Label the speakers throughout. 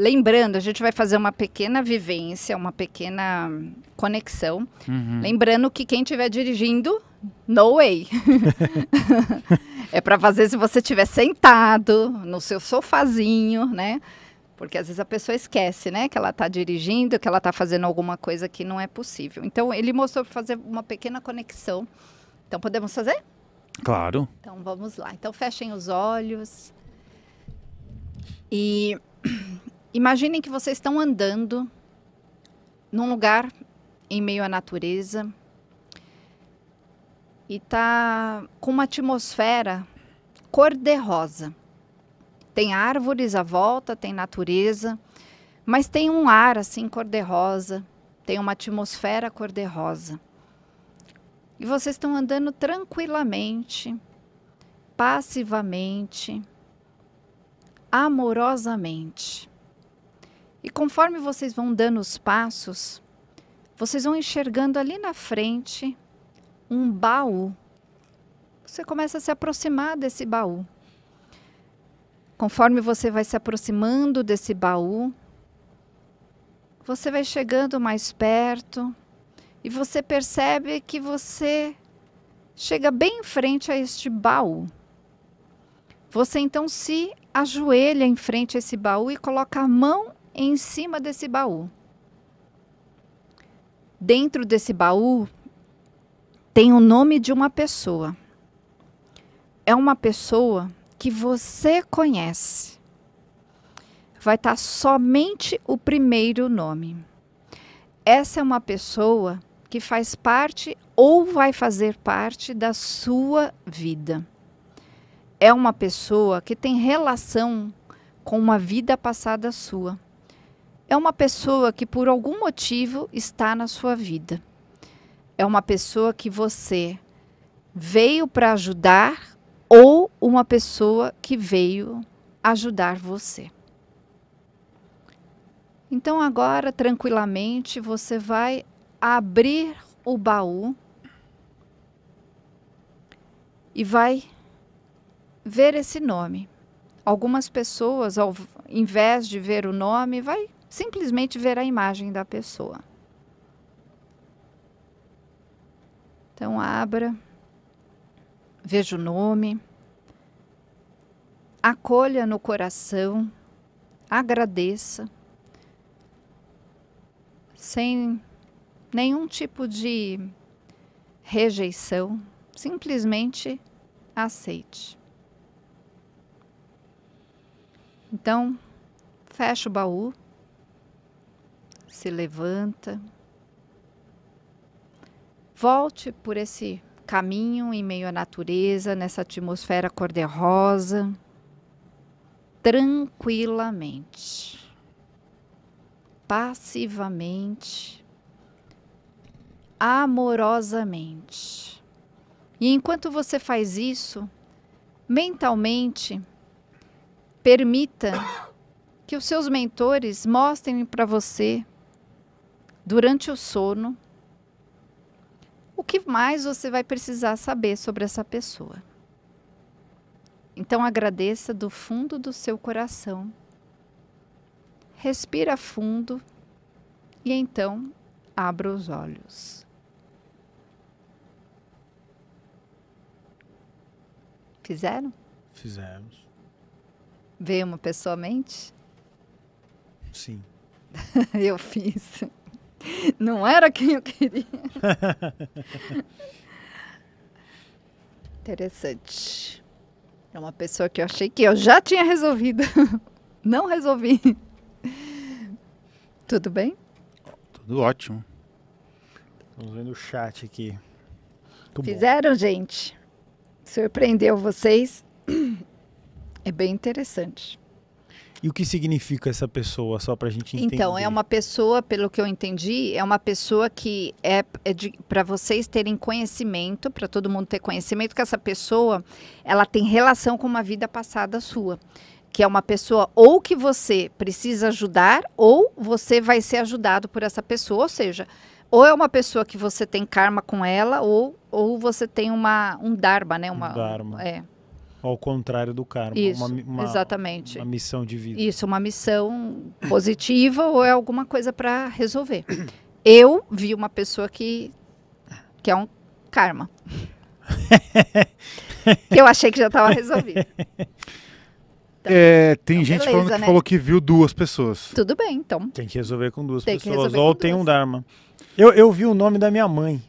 Speaker 1: lembrando, a gente vai fazer uma pequena vivência, uma pequena conexão. Uhum. Lembrando que quem estiver dirigindo, no way. é para fazer se você estiver sentado no seu sofazinho, né? Porque às vezes a pessoa esquece, né, que ela está dirigindo, que ela está fazendo alguma coisa que não é possível. Então ele mostrou para fazer uma pequena conexão. Então podemos fazer? Claro. Então vamos lá. Então fechem os olhos. E Imaginem que vocês estão andando num lugar em meio à natureza e tá com uma atmosfera cor-de-rosa. Tem árvores à volta, tem natureza, mas tem um ar assim cor-de-rosa, tem uma atmosfera cor-de-rosa. E vocês estão andando tranquilamente, passivamente, amorosamente. E conforme vocês vão dando os passos, vocês vão enxergando ali na frente um baú. Você começa a se aproximar desse baú. Conforme você vai se aproximando desse baú, você vai chegando mais perto e você percebe que você chega bem em frente a este baú. Você então se ajoelha em frente a esse baú e coloca a mão em cima desse baú. Dentro desse baú tem o nome de uma pessoa. É uma pessoa que você conhece. Vai estar tá somente o primeiro nome. Essa é uma pessoa que faz parte ou vai fazer parte da sua vida. É uma pessoa que tem relação com uma vida passada sua. É uma pessoa que por algum motivo está na sua vida. É uma pessoa que você veio para ajudar ou uma pessoa que veio ajudar você. Então agora, tranquilamente, você vai abrir o baú e vai ver esse nome. Algumas pessoas, ao invés de ver o nome, vai simplesmente ver a imagem da pessoa. Então, abra, veja o nome, acolha no coração, agradeça, sem nenhum tipo de rejeição, simplesmente aceite. Então, fecha o baú, se levanta. Volte por esse caminho em meio à natureza, nessa atmosfera cor-de-rosa, tranquilamente, passivamente, amorosamente. E enquanto você faz isso, mentalmente, permita que os seus mentores mostrem para você durante o sono, o que mais você vai precisar saber sobre essa pessoa. Então agradeça do fundo do seu coração. Respira fundo e então abra os olhos. Fizeram?
Speaker 2: Fizemos.
Speaker 1: Veio uma pessoalmente? Sim. Eu fiz. Não era quem eu queria. Interessante. É uma pessoa que eu achei que eu já tinha resolvido. Não resolvi. Tudo bem?
Speaker 2: Tudo ótimo. Estamos vendo o chat aqui. Muito
Speaker 1: Fizeram, bom. gente? Surpreendeu vocês? É bem interessante.
Speaker 2: E o que significa essa pessoa, só para a gente entender? Então, é uma
Speaker 1: pessoa, pelo que eu entendi, é uma pessoa que é, é para vocês terem conhecimento, para todo mundo ter conhecimento, que essa pessoa ela tem relação com uma vida passada sua. Que é uma pessoa ou que você precisa ajudar, ou você vai ser ajudado por essa pessoa. Ou seja, ou é uma pessoa que você tem karma com ela, ou, ou você tem uma, um dharma, né? Uma, um dharma. É.
Speaker 2: Ao contrário do karma. Isso, uma, uma, exatamente. Uma missão de vida.
Speaker 1: Isso, uma missão positiva ou é alguma coisa para resolver. Eu vi uma pessoa que, que é um karma. que eu achei que já estava resolvido.
Speaker 2: Então, é, tem então, gente beleza, falando que né? falou que viu duas pessoas.
Speaker 1: Tudo bem, então.
Speaker 2: Tem que resolver com duas tem pessoas. Com ou duas. tem um Dharma. Eu, eu vi o nome da minha mãe.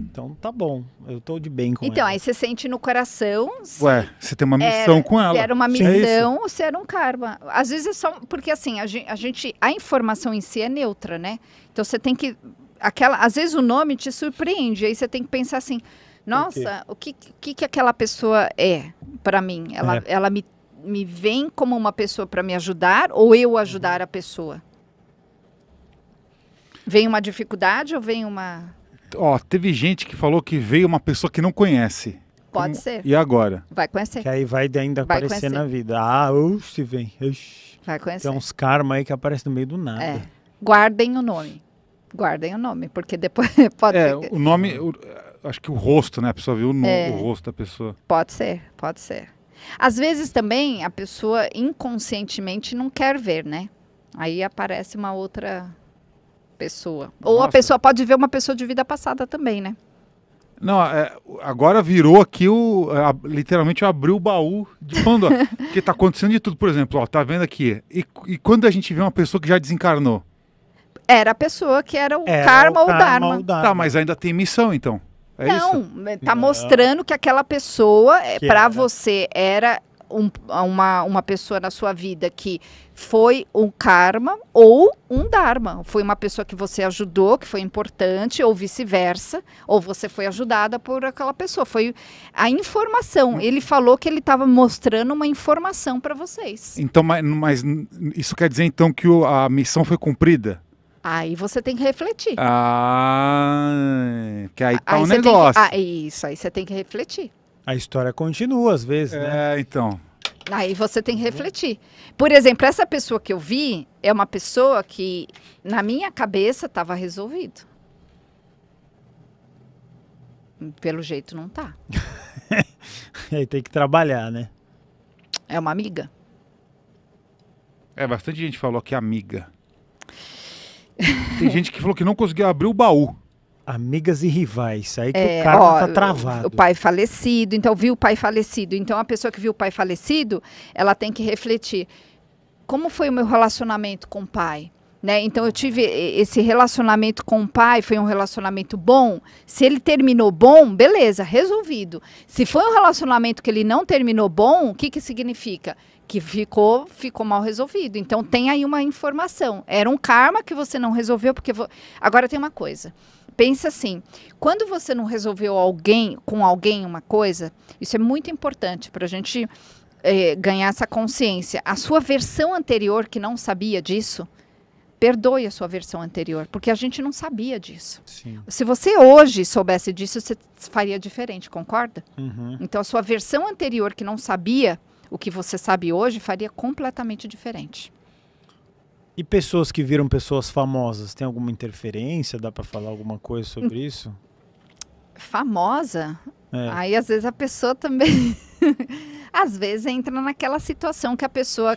Speaker 2: Então tá bom, eu tô de bem com então, ela. Então,
Speaker 1: aí você sente no coração.
Speaker 2: Se Ué, você tem uma missão era, com ela. Se era uma é missão
Speaker 1: é ou se era um karma. Às vezes é só. Porque assim, a gente. A informação em si é neutra, né? Então você tem que. Aquela, às vezes o nome te surpreende, aí você tem que pensar assim: nossa, o que, que, que aquela pessoa é para mim? Ela, é. ela me, me vem como uma pessoa para me ajudar ou eu ajudar uhum. a pessoa? Vem uma dificuldade ou vem uma
Speaker 2: Ó, teve gente que falou que veio uma pessoa que não conhece.
Speaker 1: Pode Como... ser. E agora? Vai conhecer. Que aí
Speaker 2: vai ainda vai aparecer conhecer. na vida. Ah, oxe, vem. Oxe. Vai conhecer. Tem uns karma aí que aparece no meio do nada. É.
Speaker 1: Guardem o nome. Guardem o nome, porque depois pode É, ser... o nome, uhum. o, acho que o
Speaker 2: rosto, né? A pessoa viu o, nome, é. o rosto da pessoa.
Speaker 1: Pode ser, pode ser. Às vezes também a pessoa inconscientemente não quer ver, né? Aí aparece uma outra pessoa. Nossa. Ou a pessoa pode ver uma pessoa de vida passada também, né?
Speaker 2: Não, é, agora virou aqui o. literalmente abriu o baú de quando. porque está acontecendo de tudo. Por exemplo, ó, tá vendo aqui. E, e, quando a gente vê uma pessoa que já desencarnou?
Speaker 1: Era a pessoa que era o era karma, o karma ou, dharma. ou dharma. Tá, mas
Speaker 2: ainda tem missão então. É não, isso?
Speaker 1: tá Não. mostrando que aquela pessoa, é, para você, era um, uma, uma pessoa na sua vida que foi um karma ou um dharma. Foi uma pessoa que você ajudou, que foi importante, ou vice-versa, ou você foi ajudada por aquela pessoa. Foi a informação. Hum. Ele falou que ele estava mostrando uma informação para vocês.
Speaker 2: Então, mas, mas, isso quer dizer então que o, a missão foi cumprida?
Speaker 1: Aí você tem que refletir.
Speaker 2: Ah, que aí tá aí um negócio. Que,
Speaker 1: ah, isso, aí você tem que refletir.
Speaker 2: A história continua às vezes, é, né? É, então.
Speaker 1: Aí você tem que refletir. Por exemplo, essa pessoa que eu vi é uma pessoa que, na minha cabeça, estava resolvido. Pelo jeito, não tá.
Speaker 2: Aí tem que trabalhar, né?
Speaker 1: É uma amiga.
Speaker 2: É, bastante gente falou que é amiga. Tem gente que falou que não conseguiu abrir o baú. Amigas e rivais, aí que é, o cara tá travado. O pai
Speaker 1: falecido, então viu o pai falecido. Então a pessoa que viu o pai falecido, ela tem que refletir. Como foi o meu relacionamento com o pai? Né? Então eu tive esse relacionamento com o pai, foi um relacionamento bom. Se ele terminou bom, beleza, resolvido. Se foi um relacionamento que ele não terminou bom, o que, que significa? Que ficou, ficou mal resolvido. Então tem aí uma informação. Era um karma que você não resolveu porque vo... agora tem uma coisa pensa assim: quando você não resolveu alguém com alguém uma coisa, isso é muito importante para a gente eh, ganhar essa consciência. A sua versão anterior que não sabia disso, perdoe a sua versão anterior, porque a gente não sabia disso. Sim. Se você hoje soubesse disso, você faria diferente, concorda? Uhum. Então a sua versão anterior que não sabia o que você sabe hoje faria completamente diferente.
Speaker 2: E pessoas que viram pessoas famosas, tem alguma interferência? Dá para falar alguma coisa sobre hum. isso?
Speaker 1: Famosa? É. Aí às vezes a pessoa também às vezes entra naquela situação que a pessoa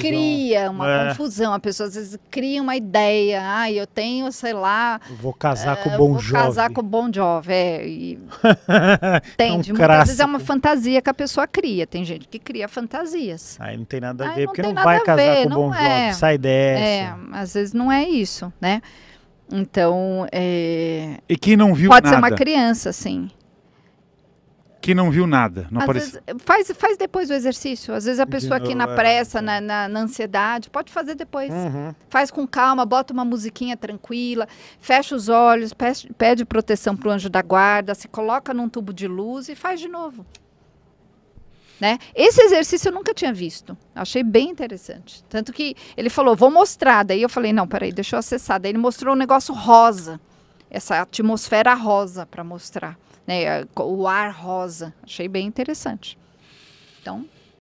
Speaker 1: cria uma é. confusão. A pessoa às vezes cria uma ideia. Ah, eu tenho, sei lá.
Speaker 2: Vou casar uh, com o Bon Jovi. Vou casar com o
Speaker 1: Bon Jovi. É, e...
Speaker 2: Entende? É um Muitas vezes é uma
Speaker 1: fantasia que a pessoa cria. Tem gente que cria fantasias.
Speaker 2: Aí não tem nada a ver, porque não, vai casar ver, com o Bon Jovi. É. Sai dessa. É,
Speaker 1: às vezes não é isso, né? Então, é...
Speaker 2: E quem não viu Pode nada. ser uma
Speaker 1: criança, sim
Speaker 2: que não viu nada. Não apareceu.
Speaker 1: faz, faz depois o exercício. Às vezes a pessoa aqui na é, pressa, na, na, na ansiedade, pode fazer depois. Uhum. Faz com calma, bota uma musiquinha tranquila, fecha os olhos, pede, pede proteção para o anjo da guarda, se coloca num tubo de luz e faz de novo. Né? Esse exercício eu nunca tinha visto. Achei bem interessante. Tanto que ele falou, vou mostrar. Daí eu falei, não, peraí, deixa eu acessar. Daí ele mostrou um negócio rosa essa atmosfera rosa para mostrar, né? O ar rosa. Achei bem interessante. Então,